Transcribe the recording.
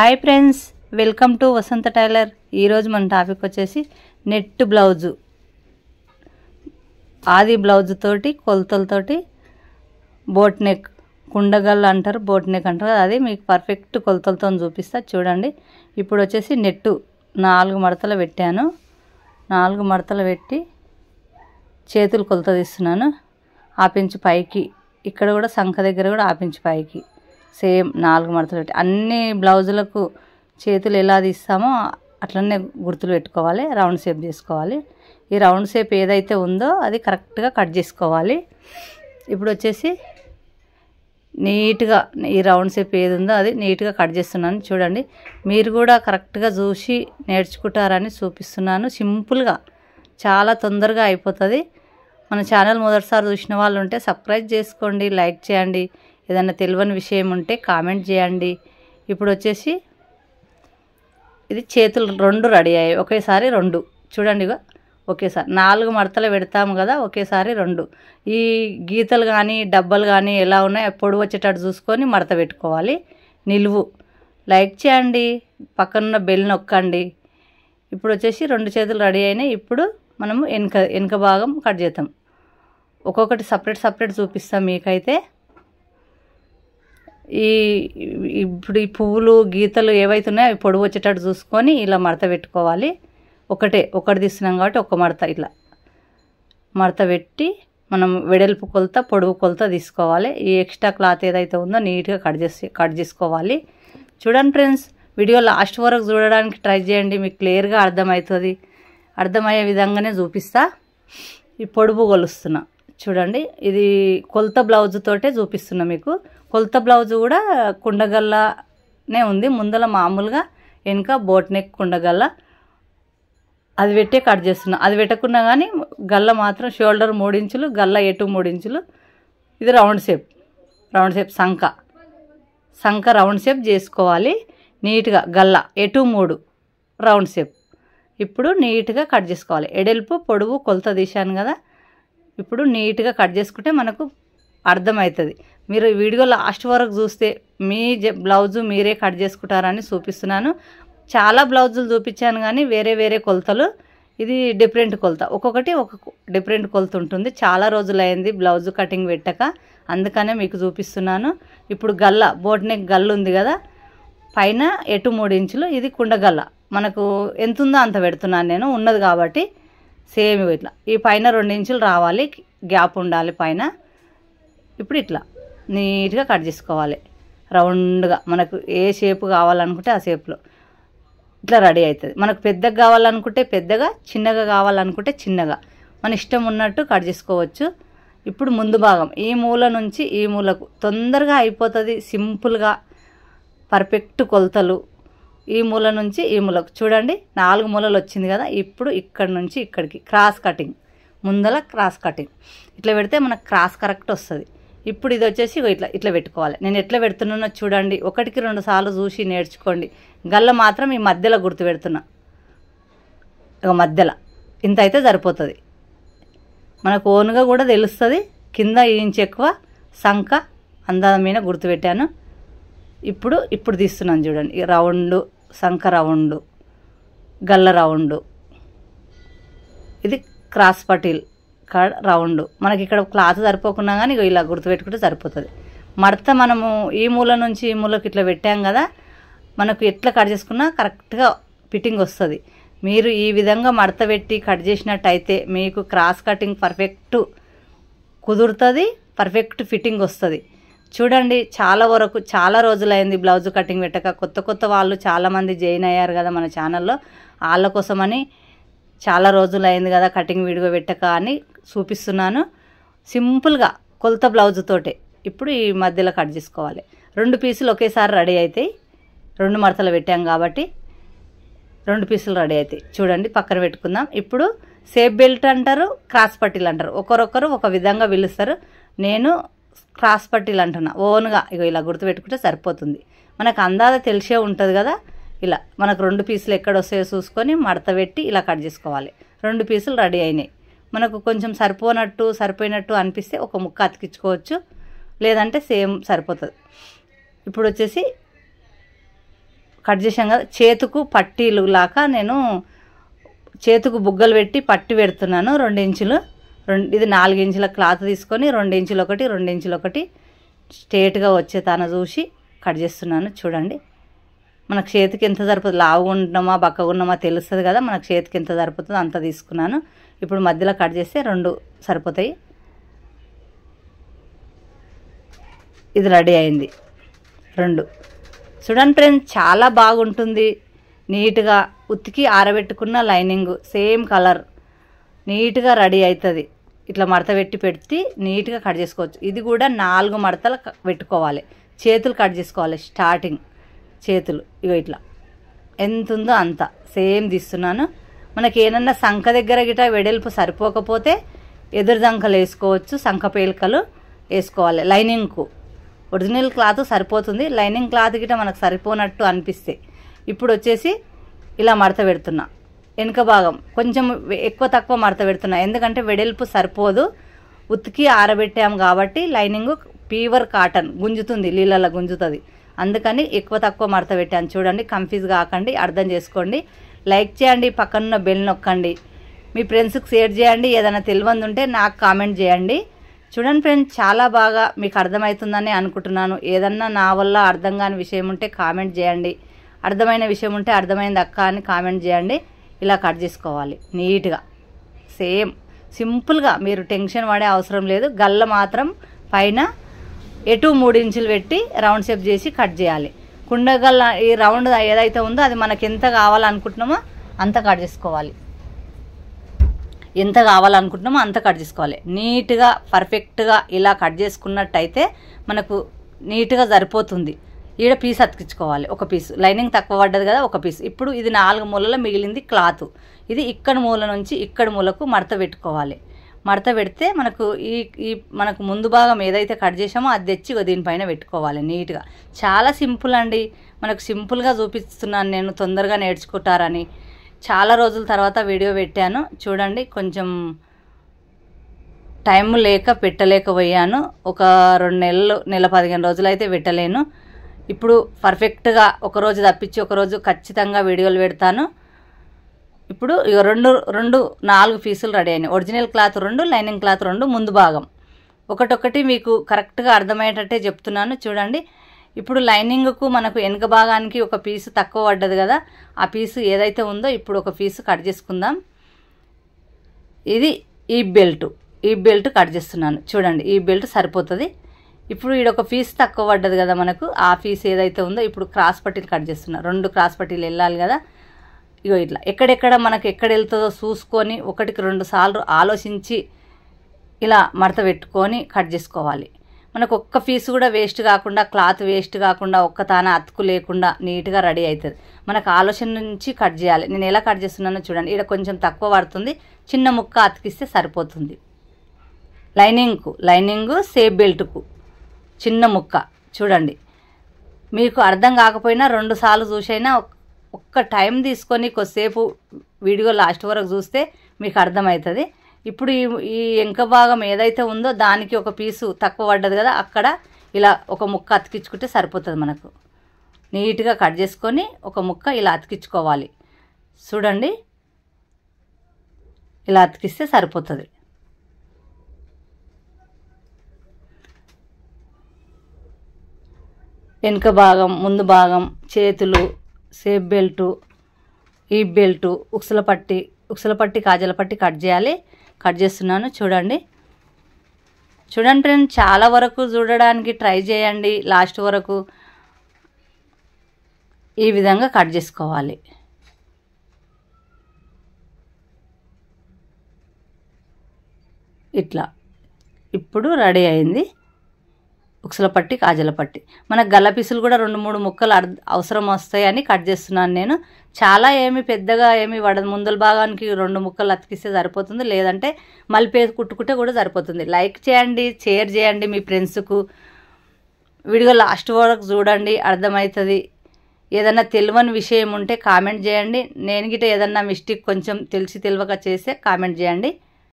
hi friends welcome to Vasantha tailor ఈరోజు మన topic వచ్చేసి నెట్ బ్లౌజు ఆది బ్లౌజుతోటి తోటి కొలతలతోటి బోట్ నెక్ కుండగల్లు అంటారు బోట్ నెక్ అంటారు అది మీకు పర్ఫెక్ట్ కొలతలతో చూపిస్తా చూడండి ఇప్పుడు వచ్చేసి నెట్టు నాలుగు మడతలు పెట్టాను నాలుగు మడతలు పెట్టి చేతులు కొలత తీస్తున్నాను ఆపించి పైకి ఇక్కడ కూడా సంఖ దగ్గర కూడా ఆపించి పైకి సేమ్ నాలుగు మడతలు పెట్టి అన్ని బ్లౌజులకు చేతులు ఎలా తీస్తామో అట్లనే గుర్తులు పెట్టుకోవాలి రౌండ్ షేప్ చేసుకోవాలి ఈ రౌండ్ షేప్ ఏదైతే ఉందో అది కరెక్ట్గా కట్ చేసుకోవాలి ఇప్పుడు వచ్చేసి నీట్గా ఈ రౌండ్ షేప్ ఏది ఉందో అది నీట్గా కట్ చేస్తున్నాను చూడండి మీరు కూడా కరెక్ట్గా చూసి నేర్చుకుంటారని చూపిస్తున్నాను సింపుల్గా చాలా తొందరగా అయిపోతుంది మన ఛానల్ మొదటిసారి చూసిన వాళ్ళు ఉంటే సబ్స్క్రైబ్ చేసుకోండి లైక్ చేయండి ఏదైనా తెలియని విషయం ఉంటే కామెంట్ చేయండి ఇప్పుడు వచ్చేసి ఇది చేతులు రెండు రెడీ అయ్యాయి ఒకేసారి రెండు చూడండిగా ఒకేసారి నాలుగు మడతలు పెడతాము కదా ఒకేసారి రెండు ఈ గీతలు కానీ డబ్బలు కానీ ఎలా ఉన్నాయో పొడి వచ్చేటట్టు చూసుకొని మడత పెట్టుకోవాలి నిలువు లైక్ చేయండి పక్కనున్న బెల్ నొక్కండి ఇప్పుడు వచ్చేసి రెండు చేతులు రెడీ అయినాయి ఇప్పుడు మనము వెనక వెనక భాగం కట్ చేద్దాం ఒక్కొక్కటి సపరేట్ సపరేట్ చూపిస్తాం మీకైతే ఈ ఇప్పుడు ఈ పువ్వులు గీతలు ఉన్నాయో అవి పొడవు వచ్చేటట్టు చూసుకొని ఇలా మడత పెట్టుకోవాలి ఒకటే ఒకటి తీస్తున్నాం కాబట్టి ఒక మడత ఇలా మడత పెట్టి మనం వెడల్పు కొలత పొడవు కొలత తీసుకోవాలి ఈ ఎక్స్ట్రా క్లాత్ ఏదైతే ఉందో నీట్గా కట్ చేసి కట్ చేసుకోవాలి చూడండి ఫ్రెండ్స్ వీడియో లాస్ట్ వరకు చూడడానికి ట్రై చేయండి మీకు క్లియర్గా అర్థమవుతుంది అర్థమయ్యే విధంగానే చూపిస్తా ఈ పొడుపు కొలుస్తున్నా చూడండి ఇది కొలత బ్లౌజ్ తోటే చూపిస్తున్నా మీకు కొలత బ్లౌజ్ కూడా కుండగల్లానే ఉంది ముందల మామూలుగా వెనుక బోట్ నెక్ కుండగల్ల అది పెట్టే కట్ చేస్తున్నా అది పెట్టకున్నా కానీ గల్ల మాత్రం షోల్డర్ మూడించులు గల్ల ఎటు మూడించులు ఇది రౌండ్ షేప్ రౌండ్ షేప్ సంఖ సంఖ రౌండ్ షేప్ చేసుకోవాలి నీట్గా గల్ల ఎటు మూడు రౌండ్ షేప్ ఇప్పుడు నీట్గా కట్ చేసుకోవాలి ఎడెల్పు పొడువు కొలత తీశాను కదా ఇప్పుడు నీట్గా కట్ చేసుకుంటే మనకు అర్థమవుతుంది మీరు వీడియో లాస్ట్ వరకు చూస్తే మీ బ్లౌజు మీరే కట్ చేసుకుంటారని చూపిస్తున్నాను చాలా బ్లౌజులు చూపించాను కానీ వేరే వేరే కొలతలు ఇది డిఫరెంట్ కొలత ఒక్కొక్కటి ఒక డిఫరెంట్ కొలత ఉంటుంది చాలా రోజులైంది బ్లౌజు కటింగ్ పెట్టక అందుకనే మీకు చూపిస్తున్నాను ఇప్పుడు గల్ల బోట్ నెక్ గల్ల ఉంది కదా పైన ఎటు మూడు ఇంచులు ఇది కుండగల్ల మనకు ఎంత ఉందో అంత పెడుతున్నాను నేను ఉన్నది కాబట్టి సేమ్ ఇట్లా ఈ పైన రెండు ఇంచులు రావాలి గ్యాప్ ఉండాలి పైన ఇప్పుడు ఇట్లా నీట్గా కట్ చేసుకోవాలి రౌండ్గా మనకు ఏ షేప్ కావాలనుకుంటే ఆ షేప్లో ఇట్లా రెడీ అవుతుంది మనకు పెద్దగా కావాలనుకుంటే పెద్దగా చిన్నగా కావాలనుకుంటే చిన్నగా మన ఇష్టం ఉన్నట్టు కట్ చేసుకోవచ్చు ఇప్పుడు ముందు భాగం ఈ మూల నుంచి ఈ మూలకు తొందరగా అయిపోతుంది సింపుల్గా పర్ఫెక్ట్ కొలతలు ఈ మూల నుంచి ఈ మూలకు చూడండి నాలుగు మూలలు వచ్చింది కదా ఇప్పుడు ఇక్కడ నుంచి ఇక్కడికి క్రాస్ కటింగ్ ముందల క్రాస్ కటింగ్ ఇట్లా పెడితే మనకు క్రాస్ కరెక్ట్ వస్తుంది ఇప్పుడు ఇది వచ్చేసి ఇట్లా ఇట్లా పెట్టుకోవాలి నేను ఎట్లా పెడుతున్నానో చూడండి ఒకటికి రెండు సార్లు చూసి నేర్చుకోండి గల్ల మాత్రం ఈ మధ్యలో గుర్తు పెడుతున్నా ఒక మధ్యలో ఇంత అయితే సరిపోతుంది మనకు ఓన్గా కూడా తెలుస్తుంది కింద ఇంచ్ ఎక్కువ సంఖ అందమైన గుర్తుపెట్టాను ఇప్పుడు ఇప్పుడు తీస్తున్నాను చూడండి రౌండ్ శంకరవుండు రౌండు ఇది క్రాస్ పటిల్ కాడ రౌండ్ మనకి ఇక్కడ క్లాత్ సరిపోకున్నా కానీ ఇలా గుర్తుపెట్టుకుంటే సరిపోతుంది మడత మనము ఈ మూల నుంచి ఈ మూలకి ఇట్లా పెట్టాం కదా మనకు ఎట్లా కట్ చేసుకున్నా కరెక్ట్గా ఫిట్టింగ్ వస్తుంది మీరు ఈ విధంగా మడత పెట్టి కట్ చేసినట్టయితే మీకు క్రాస్ కటింగ్ పర్ఫెక్ట్ కుదురుతుంది పర్ఫెక్ట్ ఫిట్టింగ్ వస్తుంది చూడండి చాలా వరకు చాలా రోజులైంది బ్లౌజ్ కటింగ్ పెట్టక కొత్త కొత్త వాళ్ళు చాలామంది జాయిన్ అయ్యారు కదా మన ఛానల్లో వాళ్ళ కోసమని చాలా రోజులైంది కదా కటింగ్ వీడియో పెట్టక అని చూపిస్తున్నాను సింపుల్గా కొలత బ్లౌజ్ తోటే ఇప్పుడు ఈ మధ్యలో కట్ చేసుకోవాలి రెండు పీసులు ఒకేసారి రెడీ అవుతాయి రెండు మడతలు పెట్టాం కాబట్టి రెండు పీసులు రెడీ అవుతాయి చూడండి పక్కన పెట్టుకుందాం ఇప్పుడు సేఫ్ బెల్ట్ అంటారు క్రాస్ పట్టీలు అంటారు ఒకరొకరు ఒక విధంగా పిలుస్తారు నేను క్రాస్ పట్టీలు అంటున్నా ఓన్గా ఇగో ఇలా గుర్తుపెట్టుకుంటే సరిపోతుంది మనకు అందాజ తెలిసే ఉంటుంది కదా ఇలా మనకు రెండు పీసులు ఎక్కడ వస్తాయో చూసుకొని మడత పెట్టి ఇలా కట్ చేసుకోవాలి రెండు పీసులు రెడీ అయినాయి మనకు కొంచెం సరిపోనట్టు సరిపోయినట్టు అనిపిస్తే ఒక ముక్క అతికించుకోవచ్చు లేదంటే సేమ్ సరిపోతుంది ఇప్పుడు వచ్చేసి కట్ చేసాం కదా చేతుకు పట్టీలు లాగా నేను చేతుకు బుగ్గలు పెట్టి పట్టి పెడుతున్నాను రెండు ఇంచులు రెండు ఇది నాలుగు ఇంచుల క్లాత్ తీసుకొని రెండు ఇంచులు ఒకటి రెండు ఇంచులు ఒకటి స్ట్రేట్గా వచ్చే తన చూసి కట్ చేస్తున్నాను చూడండి మనకు చేతికి ఎంత సరిపోతుంది లావుగా ఉంటున్నామా బక్కగా ఉన్నామా తెలుస్తుంది కదా మనకు చేతికి ఎంత సరిపోతుందో అంత తీసుకున్నాను ఇప్పుడు మధ్యలో కట్ చేస్తే రెండు సరిపోతాయి ఇది రెడీ అయింది రెండు చూడండి ఫ్రెండ్స్ చాలా బాగుంటుంది నీట్గా ఉతికి ఆరబెట్టుకున్న లైనింగ్ సేమ్ కలర్ నీట్గా రెడీ అవుతుంది ఇట్లా మడత పెట్టి పెట్టి నీట్గా కట్ చేసుకోవచ్చు ఇది కూడా నాలుగు మడతలు పెట్టుకోవాలి చేతులు కట్ చేసుకోవాలి స్టార్టింగ్ చేతులు ఇగో ఇట్లా ఎంత ఉందో అంత సేమ్ తీస్తున్నాను మనకి ఏమన్నా సంఖ దగ్గర గిట్ట వెడల్పు సరిపోకపోతే ఎదురు దంకలు వేసుకోవచ్చు సంఖ పేలికలు వేసుకోవాలి లైనింగ్కు ఒరిజినల్ క్లాత్ సరిపోతుంది లైనింగ్ క్లాత్ గిట మనకు సరిపోనట్టు అనిపిస్తే ఇప్పుడు వచ్చేసి ఇలా మడత పెడుతున్నా వెనుక భాగం కొంచెం ఎక్కువ తక్కువ మడత పెడుతున్నా ఎందుకంటే వెడల్పు సరిపోదు ఉతికి ఆరబెట్టాం కాబట్టి లైనింగ్ పీవర్ కాటన్ గుంజుతుంది నీళ్ళల్లో గుంజుతుంది అందుకని ఎక్కువ తక్కువ మడత పెట్టాను చూడండి కన్ఫ్యూజ్ కాకండి అర్థం చేసుకోండి లైక్ చేయండి పక్కనున్న బెల్ నొక్కండి మీ ఫ్రెండ్స్కి షేర్ చేయండి ఏదైనా తెలియదు ఉంటే నాకు కామెంట్ చేయండి చూడండి ఫ్రెండ్స్ చాలా బాగా మీకు అర్థమవుతుందని అనుకుంటున్నాను ఏదన్నా నా వల్ల అర్థం కాని విషయం ఉంటే కామెంట్ చేయండి అర్థమైన విషయం ఉంటే అర్థమైంది అక్క అని కామెంట్ చేయండి ఇలా కట్ చేసుకోవాలి నీట్గా సేమ్ సింపుల్గా మీరు టెన్షన్ పడే అవసరం లేదు గల్ల మాత్రం పైన ఎటు మూడు ఇంచులు పెట్టి రౌండ్ షేప్ చేసి కట్ చేయాలి కుండగల్ల ఈ రౌండ్ ఏదైతే ఉందో అది మనకి ఎంత కావాలనుకుంటున్నామో అంత కట్ చేసుకోవాలి ఎంత కావాలనుకుంటున్నామో అంత కట్ చేసుకోవాలి నీట్గా పర్ఫెక్ట్గా ఇలా కట్ చేసుకున్నట్టయితే మనకు నీట్గా సరిపోతుంది ఈడ పీస్ అతికించుకోవాలి ఒక పీస్ లైనింగ్ తక్కువ పడ్డది కదా ఒక పీస్ ఇప్పుడు ఇది నాలుగు మూలలో మిగిలింది క్లాత్ ఇది ఇక్కడ మూల నుంచి ఇక్కడ మూలకు మడత పెట్టుకోవాలి మడత పెడితే మనకు ఈ ఈ మనకు ముందు భాగం ఏదైతే కట్ చేసామో అది తెచ్చి దీనిపైన పెట్టుకోవాలి నీట్గా చాలా సింపుల్ అండి మనకు సింపుల్గా చూపిస్తున్నాను నేను తొందరగా నేర్చుకుంటారని చాలా రోజుల తర్వాత వీడియో పెట్టాను చూడండి కొంచెం టైం లేక పెట్టలేకపోయాను ఒక రెండు నెలలు నెల పదిహేను రోజులు అయితే పెట్టలేను ఇప్పుడు పర్ఫెక్ట్గా ఒకరోజు తప్పించి ఒకరోజు ఖచ్చితంగా వీడియోలు పెడతాను ఇప్పుడు ఇక రెండు రెండు నాలుగు పీసులు రెడీ అయినాయి ఒరిజినల్ క్లాత్ రెండు లైనింగ్ క్లాత్ రెండు ముందు భాగం ఒకటొకటి మీకు కరెక్ట్గా అర్థమయ్యేటట్టే చెప్తున్నాను చూడండి ఇప్పుడు లైనింగ్కు మనకు వెనుక భాగానికి ఒక పీసు తక్కువ పడ్డది కదా ఆ పీసు ఏదైతే ఉందో ఇప్పుడు ఒక పీసు కట్ చేసుకుందాం ఇది ఈ బెల్ట్ ఈ బెల్ట్ కట్ చేస్తున్నాను చూడండి ఈ బెల్ట్ సరిపోతుంది ఇప్పుడు ఈడొక ఒక తక్కువ పడ్డది కదా మనకు ఆ ఫీజు ఏదైతే ఉందో ఇప్పుడు క్రాస్ పట్టీలు కట్ చేస్తున్నా రెండు క్రాస్ పట్టీలు వెళ్ళాలి కదా ఇగో ఇట్లా ఎక్కడెక్కడ మనకు ఎక్కడ వెళ్తుందో చూసుకొని ఒకటికి రెండు సార్లు ఆలోచించి ఇలా మడత పెట్టుకొని కట్ చేసుకోవాలి మనకు ఒక్క ఫీజు కూడా వేస్ట్ కాకుండా క్లాత్ వేస్ట్ కాకుండా ఒక్క తాన అతుకు లేకుండా నీట్గా రెడీ అవుతుంది మనకు ఆలోచన నుంచి కట్ చేయాలి నేను ఎలా కట్ చేస్తున్నానో చూడండి ఇక్కడ కొంచెం తక్కువ పడుతుంది చిన్న ముక్క అతికిస్తే సరిపోతుంది లైనింగ్కు లైనింగ్ సేఫ్ బెల్ట్కు చిన్న ముక్క చూడండి మీకు అర్థం కాకపోయినా రెండు సార్లు చూసైనా ఒక్క టైం తీసుకొని కొద్దిసేపు వీడియో లాస్ట్ వరకు చూస్తే మీకు అర్థమవుతుంది ఇప్పుడు ఈ ఈ ఎంక భాగం ఏదైతే ఉందో దానికి ఒక పీసు తక్కువ పడ్డది కదా అక్కడ ఇలా ఒక ముక్క అతికించుకుంటే సరిపోతుంది మనకు నీట్గా కట్ చేసుకొని ఒక ముక్క ఇలా అతికించుకోవాలి చూడండి ఇలా అతికిస్తే సరిపోతుంది వెనుక భాగం ముందు భాగం చేతులు సేఫ్ బెల్టు ఈ బెల్టు ఉక్సల పట్టి ఉక్సల పట్టి కాజల పట్టి కట్ చేయాలి కట్ చేస్తున్నాను చూడండి చూడండి ఫ్రెండ్ చాలా వరకు చూడడానికి ట్రై చేయండి లాస్ట్ వరకు ఈ విధంగా కట్ చేసుకోవాలి ఇట్లా ఇప్పుడు రెడీ అయింది ఉక్సల పట్టి కాజల పట్టి మనకు గల్ల పీసులు కూడా రెండు మూడు ముక్కలు అవసరం వస్తాయని కట్ చేస్తున్నాను నేను చాలా ఏమి పెద్దగా ఏమి వడ ముందల భాగానికి రెండు ముక్కలు అతికిస్తే సరిపోతుంది లేదంటే మలిపేసి కుట్టుకుంటే కూడా సరిపోతుంది లైక్ చేయండి షేర్ చేయండి మీ ఫ్రెండ్స్కు వీడియో లాస్ట్ వరకు చూడండి అర్థమవుతుంది ఏదన్నా తెలియని విషయం ఉంటే కామెంట్ చేయండి నేను గిట్ట ఏదన్నా మిస్టేక్ కొంచెం తెలిసి తెలియక చేస్తే కామెంట్ చేయండి